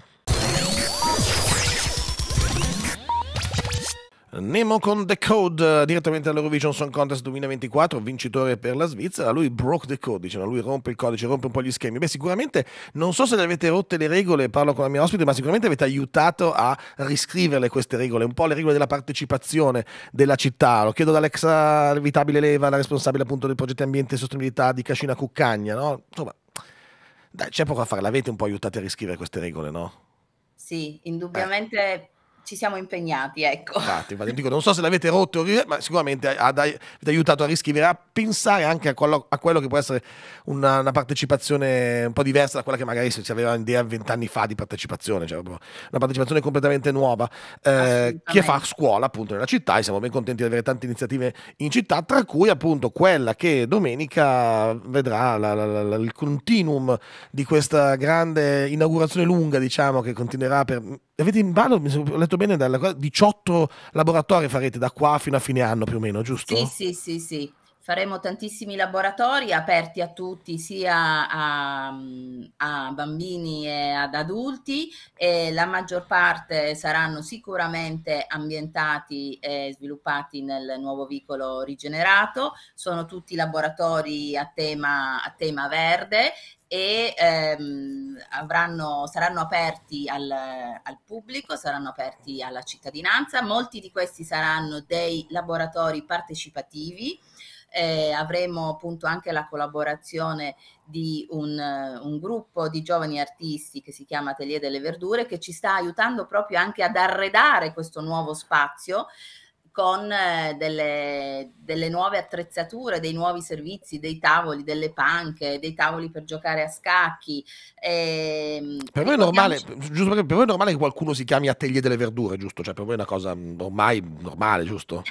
Nemo con The Code eh, direttamente all'Eurovision Song Contest 2024, vincitore per la Svizzera. Lui broke the code, diciamo, lui rompe il codice, rompe un po' gli schemi. Beh, sicuramente non so se le avete rotte le regole, parlo con la mia ospite, ma sicuramente avete aiutato a riscriverle queste regole, un po' le regole della partecipazione della città. Lo chiedo ad Alexa Vitabile Leva, la responsabile appunto del progetto Ambiente e Sostenibilità di Cascina Cuccagna, no? Insomma, dai, c'è poco a fare, l'avete un po' aiutato a riscrivere queste regole, no? Sì, indubbiamente. Eh ci siamo impegnati, ecco. Infatti, infatti dico, non so se l'avete rotto, ma sicuramente ha aiutato a riscrivere, a pensare anche a quello, a quello che può essere una, una, partecipazione un po' diversa da quella che magari si aveva idea vent'anni fa di partecipazione, cioè una partecipazione completamente nuova, eh, che fa scuola appunto nella città e siamo ben contenti di avere tante iniziative in città, tra cui appunto quella che domenica vedrà la, la, la, il continuum di questa grande inaugurazione lunga, diciamo, che continuerà per avete in ballo, ho letto bene, dalla, 18 laboratori farete da qua fino a fine anno più o meno, giusto? Sì, sì, sì, sì faremo tantissimi laboratori aperti a tutti, sia a, a, bambini e ad adulti e la maggior parte saranno sicuramente ambientati e sviluppati nel nuovo vicolo rigenerato. Sono tutti laboratori a tema, a tema verde e ehm, avranno, saranno aperti al, al, pubblico, saranno aperti alla cittadinanza. Molti di questi saranno dei laboratori partecipativi eh, avremo appunto anche la collaborazione di un, eh, un, gruppo di giovani artisti che si chiama Atelier delle Verdure che ci sta aiutando proprio anche ad arredare questo nuovo spazio con eh, delle, delle, nuove attrezzature, dei nuovi servizi, dei tavoli, delle panche, dei tavoli per giocare a scacchi. Ehm, e, per, voi normale, giusto, per voi è normale che qualcuno si chiami Atelier delle Verdure, giusto? Cioè per voi è una cosa ormai normale, giusto?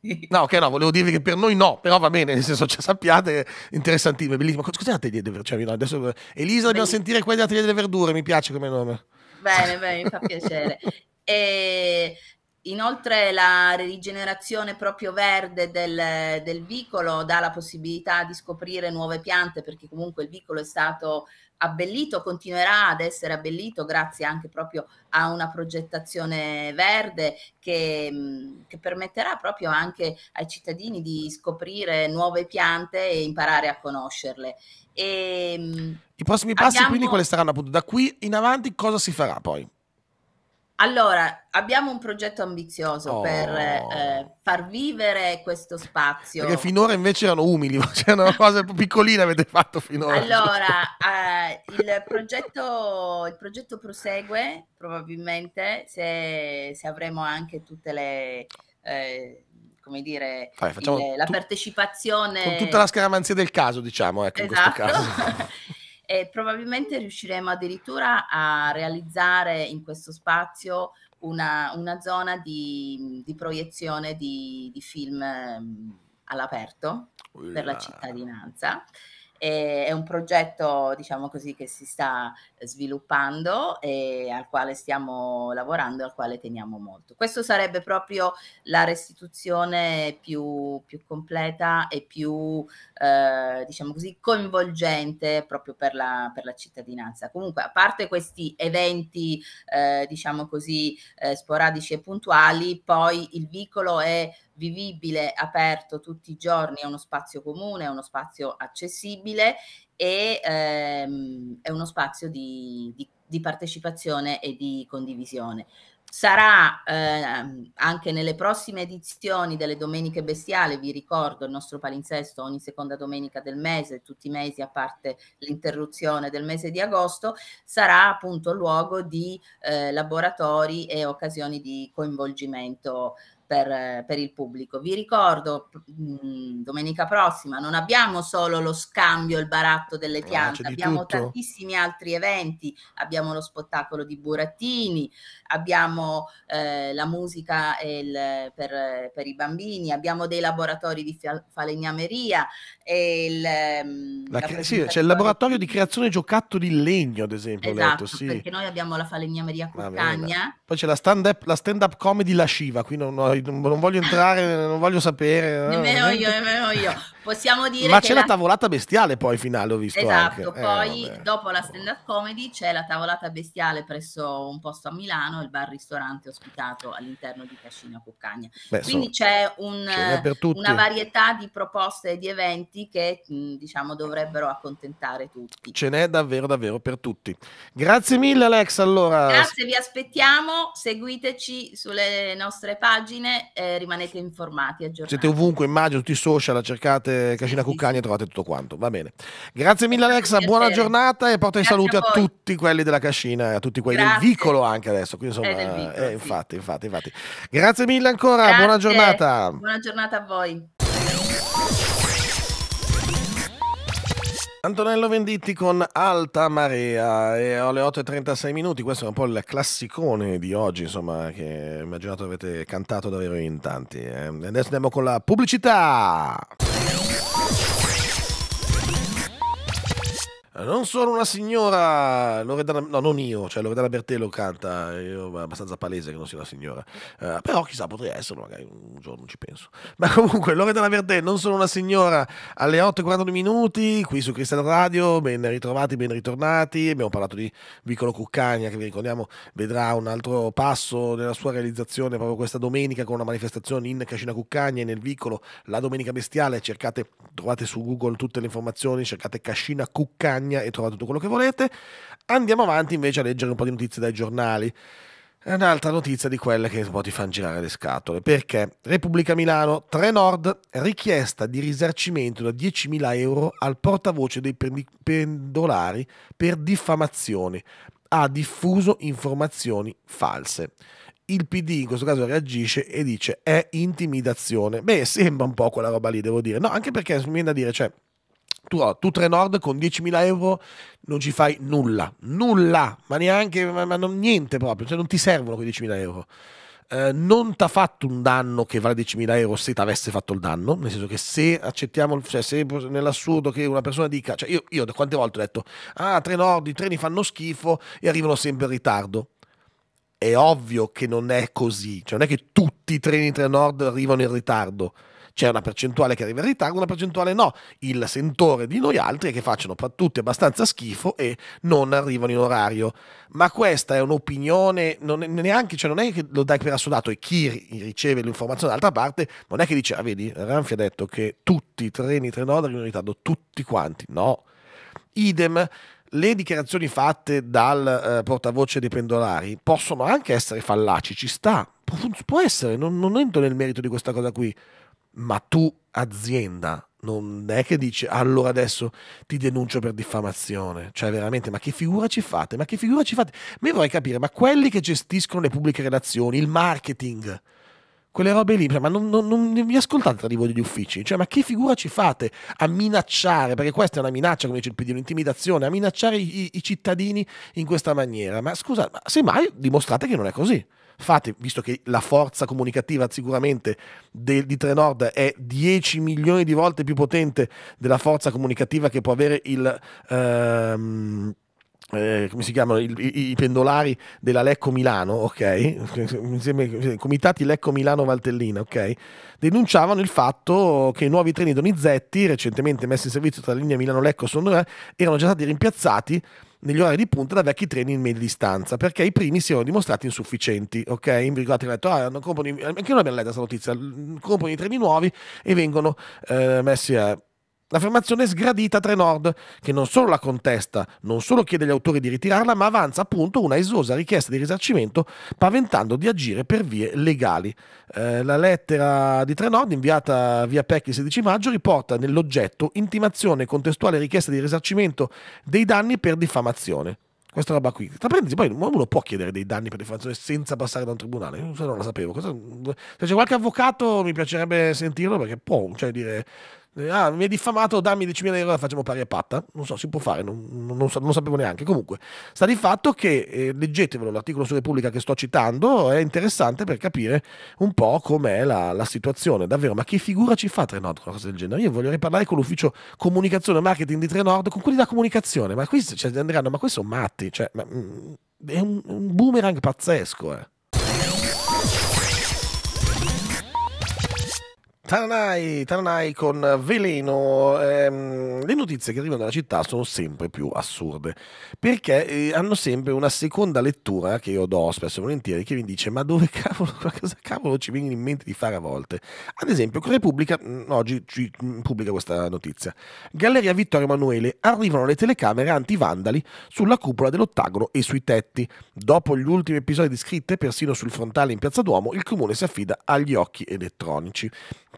sì. No, ok, no, volevo dirvi che per noi no, però va bene, nel senso, cioè, sappiate, interessantissimo, bellissimo. Cos'è l'atelier delle verdure? Cioè, adesso, Elisa, dobbiamo sentire quella quelli dell'atelier delle verdure, mi piace come nome. Bene, bene, mi fa piacere. E Inoltre la rigenerazione proprio verde del, del, vicolo dà la possibilità di scoprire nuove piante perché comunque il vicolo è stato abbellito, continuerà ad essere abbellito grazie anche proprio a una progettazione verde che, mm, che permetterà proprio anche ai cittadini di scoprire nuove piante e imparare a conoscerle. E, mm, I prossimi passi abbiamo... quindi quali saranno appunto da qui in avanti cosa si farà poi? Allora, abbiamo un progetto ambizioso oh. per eh, far vivere questo spazio. Perché finora invece erano umili, cioè una cosa piccolina avete fatto finora. Allora, eh, il, progetto, il, progetto, prosegue probabilmente se, se avremo anche tutte le... Eh, come dire, Fai, il, la partecipazione... Con tutta la scaramanzia del caso, diciamo, ecco, esatto. in questo esatto. caso. e probabilmente riusciremo addirittura a realizzare in questo spazio una, una zona di, di proiezione di, di film ehm, all'aperto per la cittadinanza. E è un progetto, diciamo così, che si sta sviluppando e al quale stiamo lavorando e al quale teniamo molto. Questo sarebbe proprio la restituzione più, più completa e più, eh, diciamo così, coinvolgente proprio per la, per la, cittadinanza. Comunque, a parte questi eventi, eh, diciamo così, eh, sporadici e puntuali, poi il vicolo è vivibile, aperto tutti i giorni, è uno spazio comune, è uno spazio accessibile e ehm, è uno spazio di, di, di partecipazione e di condivisione sarà eh, anche nelle prossime edizioni delle Domeniche Bestiali, vi ricordo il nostro palinsesto ogni seconda domenica del mese, tutti i mesi a parte l'interruzione del mese di agosto, sarà appunto luogo di eh, laboratori e occasioni di coinvolgimento per, eh, per il pubblico. Vi ricordo, mh, domenica prossima non abbiamo solo lo scambio, il baratto delle ah, piante, ah, abbiamo tutto. tantissimi altri eventi, abbiamo lo spettacolo di Burattini, abbiamo eh, la musica il, per, per, i bambini, abbiamo dei laboratori di falegname il, ehm, la, la sì, c'è il laboratorio di creazione giocattoli in legno, ad esempio. Esatto, letto, sì. perché noi abbiamo la falegna Maria Cuccagna. Poi c'è la stand-up, stand comedy Lasciva, qui non, non, non voglio entrare, non voglio sapere. Nemmeno io, nemmeno io. Possiamo dire Ma c'è la... tavolata bestiale poi finale, ho visto Esatto, anche. Eh, poi eh, dopo la stand-up comedy c'è la tavolata bestiale presso un posto a Milano, il bar-ristorante ospitato all'interno di Cascina Cuccagna. Beh, Quindi so, c'è un, una varietà di proposte e di eventi elementi che diciamo dovrebbero accontentare tutti. Ce n'è davvero davvero per tutti. Grazie mille Alex, allora. Grazie, vi aspettiamo, seguiteci sulle nostre pagine, e rimanete informati, aggiornati. Siete ovunque, immagino, tutti i social, cercate Cascina Cuccagna e trovate tutto quanto, va bene. Grazie mille Alex, buona giornata e porta i saluti a, a, tutti quelli della Cascina e a tutti quelli Grazie. del vicolo anche adesso, quindi insomma, vicolo, eh, sì. infatti, infatti, infatti. Grazie mille ancora, Grazie. buona giornata. Buona giornata a voi. Antonello Venditti con Alta Marea e alle 8.36 minuti, questo è un po' il classicone di oggi, insomma, che immaginato avete cantato davvero in tanti. Eh. Adesso andiamo con la pubblicità. Non sono una signora, Loredana, no, non io, cioè Loredana Bertè lo canta, io, è abbastanza palese che non sia una signora, uh, però chissà, potrei esserlo, magari un giorno ci penso. Ma comunque, Loredana Bertè, non sono una signora, alle 8.42 minuti, qui su Cristian Radio, ben ritrovati, ben ritornati, abbiamo parlato di Vicolo Cuccagna, che vi ricordiamo vedrà un altro passo nella sua realizzazione proprio questa domenica con una manifestazione in Cascina Cuccagna e nel Vicolo, la Domenica Bestiale, cercate, trovate su Google tutte le informazioni, cercate Cascina Cuccagna, campagna e trovate tutto quello che volete. Andiamo avanti invece a leggere un po' di notizie dai giornali. È un'altra notizia di quelle che un po' ti fanno girare le scatole, perché Repubblica Milano, 3 Nord, richiesta di risarcimento da 10.000 euro al portavoce dei pendolari per diffamazioni. Ha diffuso informazioni false. Il PD in questo caso reagisce e dice è intimidazione. Beh, sembra un po' quella roba lì, devo dire. No, anche perché mi viene da dire, cioè, tu, oh, tu Trenord con 10.000 euro non ci fai nulla, nulla, ma neanche, ma, ma non, niente proprio, cioè non ti servono quei 10.000 euro. Eh, non ti ha fatto un danno che vale 10.000 euro se ti avesse fatto il danno, nel senso che se accettiamo, cioè se nell'assurdo che una persona dica, cioè io, io quante volte ho detto, ah, Trenord, i treni fanno schifo e arrivano sempre in ritardo. È ovvio che non è così, cioè non è che tutti i treni Trenord arrivano in ritardo c'è una percentuale che arriva in ritardo, una percentuale no. Il sentore di noi altri è che facciano tutti abbastanza schifo e non arrivano in orario. Ma questa è un'opinione, non è neanche, cioè non è che lo dai per assodato e chi riceve l'informazione dall'altra parte non è che dice, ah vedi, Ranfi ha detto che tutti i treni, i treni arrivano in ritardo, tutti quanti, no. Idem, le dichiarazioni fatte dal eh, portavoce dei pendolari possono anche essere fallaci, ci sta, può, può essere, non, non entro nel merito di questa cosa qui, ma tu azienda non è che dici allora adesso ti denuncio per diffamazione, cioè veramente, ma che figura ci fate? Ma che figura ci fate? Ma io vorrei capire, ma quelli che gestiscono le pubbliche relazioni, il marketing, quelle robe lì, cioè, ma non, non, non vi ascoltate voi degli uffici, cioè ma che figura ci fate a minacciare, perché questa è una minaccia, come dice il PD, un'intimidazione, a minacciare i, i cittadini in questa maniera, ma scusa, ma semmai dimostrate che non è così. Fate, visto che la forza comunicativa sicuramente del, di Trenord è 10 milioni di volte più potente della forza comunicativa che può avere il... Ehm, eh, come si chiamano I, i, i, pendolari della Lecco Milano, ok? Eh, comitati Lecco Milano Valtellina, ok? Denunciavano il fatto che i nuovi treni Donizetti, recentemente messi in servizio tra la linea Milano Lecco e Sondorè, erano già stati rimpiazzati negli orari di punta da vecchi treni in media distanza perché i primi si erano dimostrati insufficienti ok in virgolette hanno detto ah, anche noi abbiamo letto questa notizia comprano i treni nuovi e vengono eh, messi a L'affermazione è sgradita a Trenord, che non solo la contesta, non solo chiede agli autori di ritirarla, ma avanza appunto una esosa richiesta di risarcimento paventando di agire per vie legali. Eh, la lettera di Trenord, inviata via PEC il 16 maggio, riporta nell'oggetto intimazione contestuale richiesta di risarcimento dei danni per diffamazione. Questa roba qui. Tra parentesi, poi uno può chiedere dei danni per diffamazione senza passare da un tribunale. Non, so, non la sapevo. Cosa... Se c'è qualche avvocato mi piacerebbe sentirlo perché può, cioè dire, ah, mi hai diffamato, dammi 10.000 euro e facciamo pari e patta. Non so, si può fare, non, non, non, non sapevo neanche. Comunque, sta di fatto che, eh, leggetevelo, l'articolo su Repubblica che sto citando è interessante per capire un po' com'è la, la situazione, davvero. Ma che figura ci fa Trenord una cosa del genere? Io voglio riparlare con l'ufficio comunicazione e marketing di Trenord, con quelli da comunicazione, ma qui cioè, andranno, ma questi sono matti, cioè, ma, mm, è un, un boomerang pazzesco, eh. Tananai, Tananai con Veleno, ehm, le notizie che arrivano dalla città sono sempre più assurde, perché eh, hanno sempre una seconda lettura che io do spesso e volentieri, che mi dice ma dove cavolo, cosa cavolo ci viene in mente di fare a volte? Ad esempio, Repubblica, mm, oggi ci mm, pubblica questa notizia, Galleria Vittorio Emanuele, arrivano le telecamere anti-vandali sulla cupola dell'ottagono e sui tetti. Dopo gli ultimi episodi di scritte, persino sul frontale in Piazza Duomo, il comune si affida agli occhi elettronici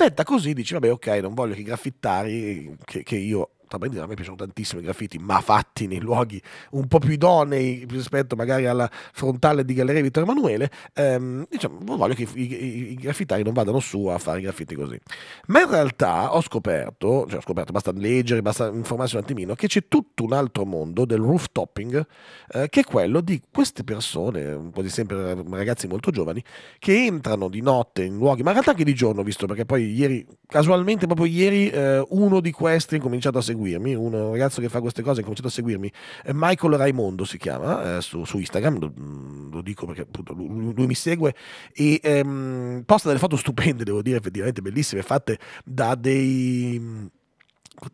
aspetta così, dici vabbè ok, non voglio che i graffittari che, che io tra a me piacciono tantissimo i graffiti, ma fatti nei luoghi un po' più idonei rispetto magari alla frontale di Galleria Vittorio Emanuele, ehm, diciamo, voglio che i, i, i, graffitari non vadano su a fare i graffiti così. Ma in realtà ho scoperto, cioè ho scoperto, basta leggere, basta informarsi un attimino, che c'è tutto un altro mondo del rooftopping, eh, che è quello di queste persone, quasi sempre ragazzi molto giovani, che entrano di notte in luoghi, ma in realtà anche di giorno, visto perché poi ieri, casualmente proprio ieri, eh, uno di questi ha cominciato a seguire seguirmi, un ragazzo che fa queste cose ha cominciato a seguirmi, eh, Michael Raimondo si chiama eh, su, su, Instagram, lo, mm, lo, dico perché appunto lui, lui mi segue e ehm, posta delle foto stupende, devo dire, effettivamente bellissime, fatte da dei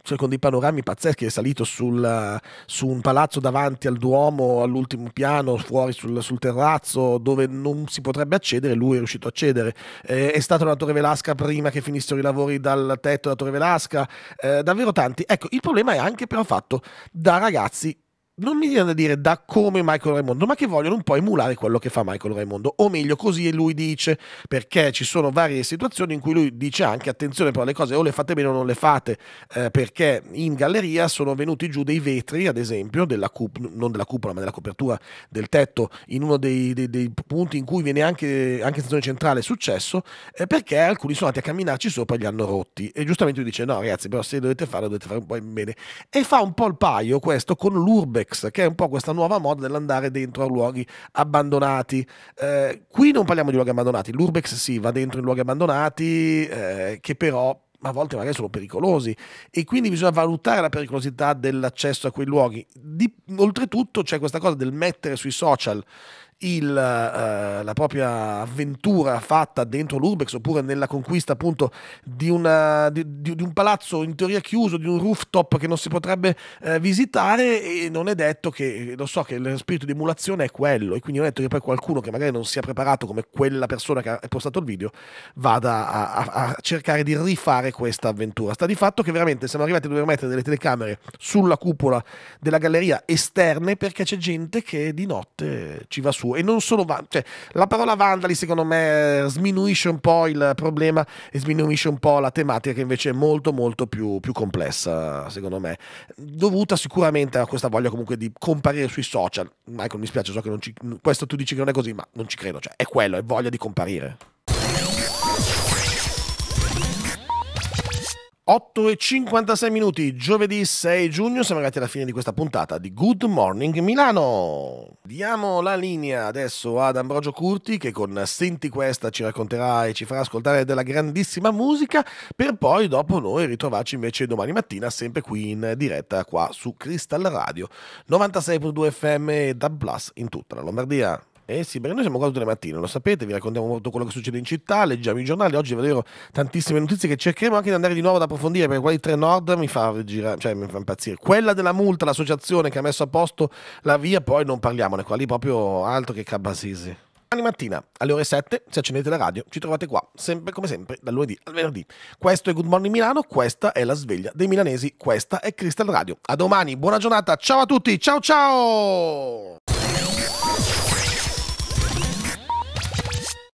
cioè con dei panorami pazzeschi, è salito sul, su un palazzo davanti al Duomo, all'ultimo piano, fuori sul, sul, terrazzo, dove non si potrebbe accedere, lui è riuscito a accedere. Eh, è stato alla Torre Velasca prima che finissero i lavori dal tetto della Torre Velasca, eh, davvero tanti. Ecco, il problema è anche però fatto da ragazzi non mi viene da dire da come Michael Raimondo, ma che vogliono un po' emulare quello che fa Michael Raimondo. O meglio, così lui dice, perché ci sono varie situazioni in cui lui dice anche attenzione però le cose o le fate bene o non le fate, eh, perché in galleria sono venuti giù dei vetri, ad esempio, della cup- non della cupola, ma della copertura del tetto, in uno dei, dei, dei punti in cui viene anche, anche in stazione centrale successo, eh, perché alcuni sono andati a camminarci sopra e li hanno rotti. E giustamente lui dice no ragazzi, però se dovete farlo dovete fare un po' bene. E fa un po' il paio questo con l'urbe Vortex, che è un po' questa nuova moda dell'andare dentro a luoghi abbandonati. Eh, qui non parliamo di luoghi abbandonati, l'Urbex sì, va dentro in luoghi abbandonati eh, che però a volte magari sono pericolosi e quindi bisogna valutare la pericolosità dell'accesso a quei luoghi. Di, oltretutto c'è questa cosa del mettere sui social il, eh, la propria avventura fatta dentro l'Urbex oppure nella conquista appunto di, una, eh, di, di, di, un palazzo in teoria chiuso, di un rooftop che non si potrebbe eh, visitare e non è detto che, lo so che lo spirito di emulazione è quello e quindi non è detto che poi qualcuno che magari non sia preparato come quella persona che ha postato il video vada a, a, a cercare di rifare questa avventura. Sta di fatto che veramente siamo arrivati a dover mettere delle telecamere sulla cupola della galleria esterne perché c'è gente che di notte ci va su suo e non solo va- cioè, la parola vandali secondo me sminuisce un po' il problema e sminuisce un po' la tematica che invece è molto molto più, più complessa secondo me dovuta sicuramente a questa voglia comunque di comparire sui social Michael mi spiace so che non ci, questo tu dici che non è così ma non ci credo cioè è quello è voglia di comparire 8 e 56 minuti, giovedì 6 giugno, siamo arrivati alla fine di questa puntata di Good Morning Milano. Diamo la linea adesso ad Ambrogio Curti che con Senti Questa ci racconterà e ci farà ascoltare della grandissima musica per poi dopo noi ritrovarci invece domani mattina sempre qui in diretta qua su Crystal Radio 96.2 FM e da Plus in tutta la Lombardia. Eh sì, perché noi siamo qua tutte le mattine, lo sapete, vi raccontiamo molto quello che succede in città, leggiamo i giornali, oggi vedremo tantissime notizie che cercheremo anche di andare di nuovo ad approfondire, perché quella di Tre Nord mi fa, girare, cioè, mi fa impazzire. Quella della multa, l'associazione che ha messo a posto la via, poi non parliamone, qua lì proprio altro che cabasisi. Domani mattina alle ore 7, se accendete la radio, ci trovate qua, sempre come sempre, dal lunedì al venerdì. Questo è Good Morning Milano, questa è la sveglia dei milanesi, questa è Crystal Radio. A domani, buona giornata, ciao a tutti, ciao ciao!